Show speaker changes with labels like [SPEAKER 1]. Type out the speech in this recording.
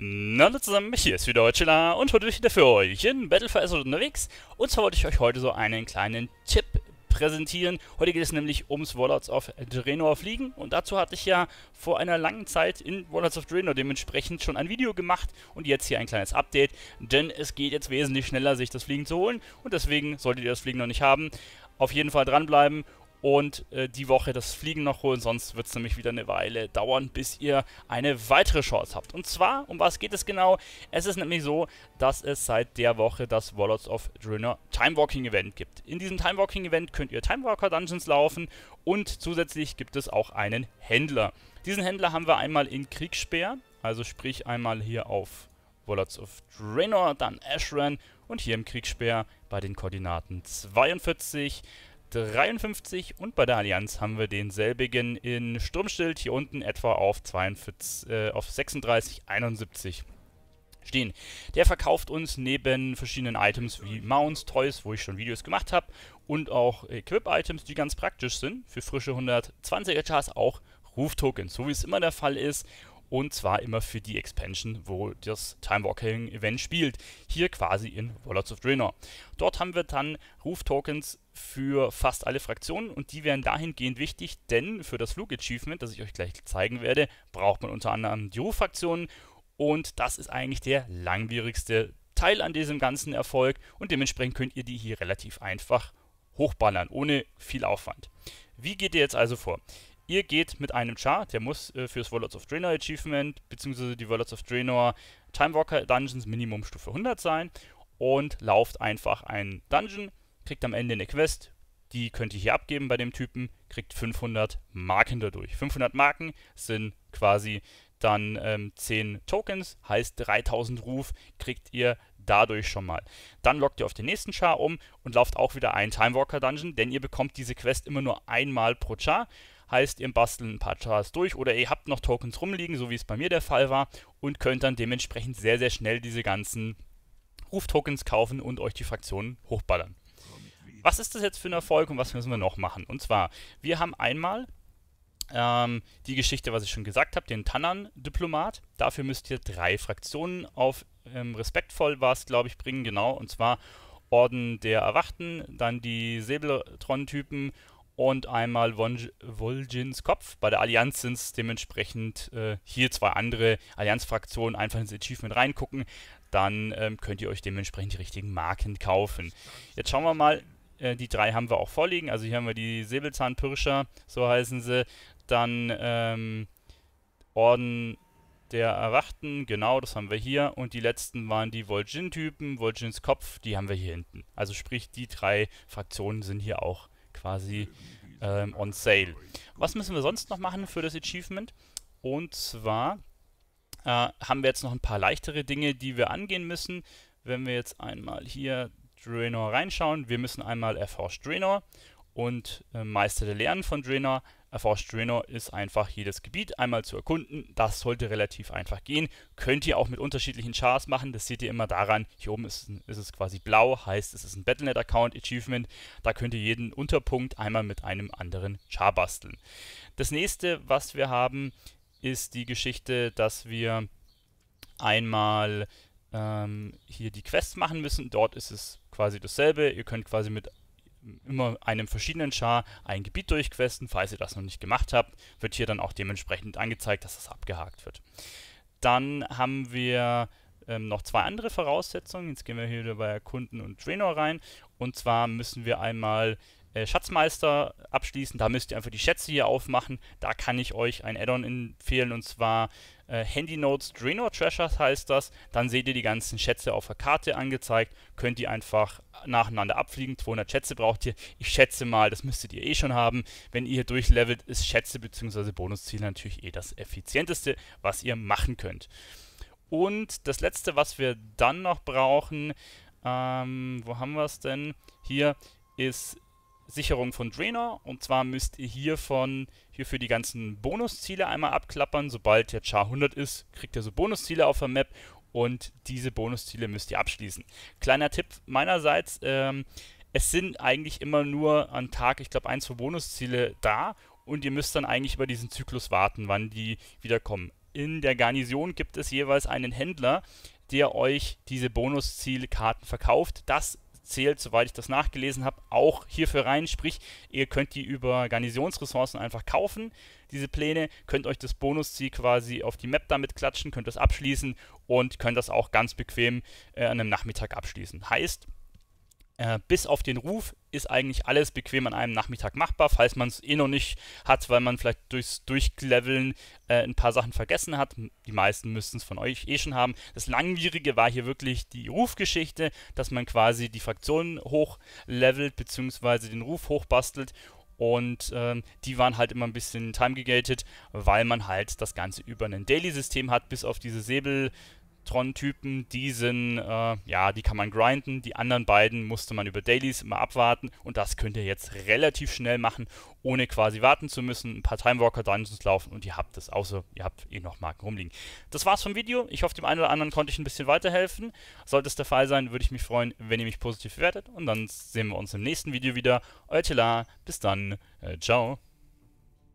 [SPEAKER 1] Na, hallo zusammen, hier ist wieder Chilla und heute bin ich wieder für euch in Battle for Azeroth unterwegs. Und zwar wollte ich euch heute so einen kleinen Tipp präsentieren. Heute geht es nämlich ums Warlords of Draenor fliegen und dazu hatte ich ja vor einer langen Zeit in Warlords of Draenor dementsprechend schon ein Video gemacht und jetzt hier ein kleines Update, denn es geht jetzt wesentlich schneller, sich das Fliegen zu holen und deswegen solltet ihr das Fliegen noch nicht haben. Auf jeden Fall dranbleiben und äh, die Woche das Fliegen noch holen, sonst wird es nämlich wieder eine Weile dauern, bis ihr eine weitere Chance habt. Und zwar, um was geht es genau? Es ist nämlich so, dass es seit der Woche das Warlords of Drinner Timewalking Event gibt. In diesem Timewalking Event könnt ihr Timewalker Dungeons laufen und zusätzlich gibt es auch einen Händler. Diesen Händler haben wir einmal in Kriegsspeer, also sprich einmal hier auf Warlords of Draenor, dann Ashran und hier im Kriegsspeer bei den Koordinaten 42 53 und bei der Allianz haben wir denselbigen in Sturmschild hier unten etwa auf, 42, äh, auf 36, 71 stehen. Der verkauft uns neben verschiedenen Items wie Mounts, Toys, wo ich schon Videos gemacht habe und auch Equip-Items, die ganz praktisch sind für frische 120 er auch Ruftokens, so wie es immer der Fall ist und zwar immer für die Expansion, wo das Time Walking Event spielt. Hier quasi in Wallets of Draenor. Dort haben wir dann ruf Tokens für fast alle Fraktionen und die wären dahingehend wichtig, denn für das Flug Achievement, das ich euch gleich zeigen werde, braucht man unter anderem die ruf fraktionen und das ist eigentlich der langwierigste Teil an diesem ganzen Erfolg und dementsprechend könnt ihr die hier relativ einfach hochballern, ohne viel Aufwand. Wie geht ihr jetzt also vor? Ihr geht mit einem Char, der muss äh, fürs Warlords of Draenor Achievement bzw. die Warlords of Draenor Timewalker Dungeons Minimum Stufe 100 sein und lauft einfach einen Dungeon, kriegt am Ende eine Quest, die könnt ihr hier abgeben bei dem Typen, kriegt 500 Marken dadurch. 500 Marken sind quasi dann ähm, 10 Tokens, heißt 3000 Ruf kriegt ihr dadurch schon mal. Dann lockt ihr auf den nächsten Char um und lauft auch wieder einen Timewalker Dungeon, denn ihr bekommt diese Quest immer nur einmal pro Char Heißt, ihr bastelt ein paar Chars durch oder ihr habt noch Tokens rumliegen, so wie es bei mir der Fall war, und könnt dann dementsprechend sehr, sehr schnell diese ganzen Ruftokens kaufen und euch die Fraktionen hochballern. Was ist das jetzt für ein Erfolg und was müssen wir noch machen? Und zwar, wir haben einmal ähm, die Geschichte, was ich schon gesagt habe, den tannern diplomat Dafür müsst ihr drei Fraktionen auf ähm, respektvoll war es, glaube ich, bringen, genau. Und zwar Orden der Erwachten, dann die Säbeltron-Typen und einmal Von Kopf. Bei der Allianz sind es dementsprechend äh, hier zwei andere Allianzfraktionen. Einfach ins Achievement reingucken, dann ähm, könnt ihr euch dementsprechend die richtigen Marken kaufen. Jetzt schauen wir mal, äh, die drei haben wir auch vorliegen. Also hier haben wir die Säbelzahnpirscher, so heißen sie. Dann ähm, Orden der Erwachten, genau, das haben wir hier. Und die letzten waren die Vol'jin-Typen, Vol'jins Kopf, die haben wir hier hinten. Also sprich, die drei Fraktionen sind hier auch quasi ähm, on sale. Was müssen wir sonst noch machen für das Achievement? Und zwar äh, haben wir jetzt noch ein paar leichtere Dinge, die wir angehen müssen. Wenn wir jetzt einmal hier Draenor reinschauen, wir müssen einmal erforscht Draenor und äh, Meister der Lehren von Draenor. Erforscht Draenor ist einfach jedes Gebiet einmal zu erkunden. Das sollte relativ einfach gehen. Könnt ihr auch mit unterschiedlichen Chars machen. Das seht ihr immer daran. Hier oben ist, ist es quasi blau, heißt es ist ein Battlenet-Account, Achievement. Da könnt ihr jeden Unterpunkt einmal mit einem anderen Char basteln. Das nächste, was wir haben, ist die Geschichte, dass wir einmal ähm, hier die Quests machen müssen. Dort ist es quasi dasselbe. Ihr könnt quasi mit immer einem verschiedenen Char ein Gebiet durchquesten. Falls ihr das noch nicht gemacht habt, wird hier dann auch dementsprechend angezeigt, dass das abgehakt wird. Dann haben wir ähm, noch zwei andere Voraussetzungen. Jetzt gehen wir hier wieder bei Kunden und Trainer rein. Und zwar müssen wir einmal äh, Schatzmeister abschließen. Da müsst ihr einfach die Schätze hier aufmachen. Da kann ich euch ein Add-on empfehlen und zwar äh, Handy Notes Draenor Treasures heißt das. Dann seht ihr die ganzen Schätze auf der Karte angezeigt. Könnt ihr einfach nacheinander abfliegen. 200 Schätze braucht ihr. Ich schätze mal, das müsstet ihr eh schon haben. Wenn ihr hier durchlevelt, ist Schätze bzw. Bonusziele natürlich eh das effizienteste, was ihr machen könnt. Und das letzte, was wir dann noch brauchen, ähm, wo haben wir es denn? Hier ist Sicherung von Draenor. Und zwar müsst ihr hiervon, hierfür die ganzen Bonusziele einmal abklappern. Sobald der Char 100 ist, kriegt ihr so Bonusziele auf der Map und diese Bonusziele müsst ihr abschließen. Kleiner Tipp meinerseits, ähm, es sind eigentlich immer nur an Tag, ich glaube, ein, zwei Bonusziele da und ihr müsst dann eigentlich über diesen Zyklus warten, wann die wiederkommen. In der Garnison gibt es jeweils einen Händler, der euch diese Bonuszielkarten verkauft. Das zählt, soweit ich das nachgelesen habe, auch hierfür rein. Sprich, ihr könnt die über Garnisonsressourcen einfach kaufen, diese Pläne, könnt euch das Bonusziel quasi auf die Map damit klatschen, könnt das abschließen und könnt das auch ganz bequem äh, an einem Nachmittag abschließen. Heißt, äh, bis auf den Ruf ist eigentlich alles bequem an einem Nachmittag machbar, falls man es eh noch nicht hat, weil man vielleicht durchs Durchleveln äh, ein paar Sachen vergessen hat. Die meisten müssten es von euch eh schon haben. Das Langwierige war hier wirklich die Rufgeschichte, dass man quasi die Fraktionen hochlevelt, beziehungsweise den Ruf hochbastelt und ähm, die waren halt immer ein bisschen time gegated, weil man halt das Ganze über ein Daily-System hat, bis auf diese Säbel, Tron-Typen, die sind, äh, ja, die kann man grinden. Die anderen beiden musste man über Dailies immer abwarten. Und das könnt ihr jetzt relativ schnell machen, ohne quasi warten zu müssen. Ein paar Timewalker Dungeons laufen und ihr habt es. Außer ihr habt eh noch Marken rumliegen. Das war's vom Video. Ich hoffe, dem einen oder anderen konnte ich ein bisschen weiterhelfen. Sollte es der Fall sein, würde ich mich freuen, wenn ihr mich positiv bewertet. Und dann sehen wir uns im nächsten Video wieder. Euer Tila. Bis dann. Äh, ciao.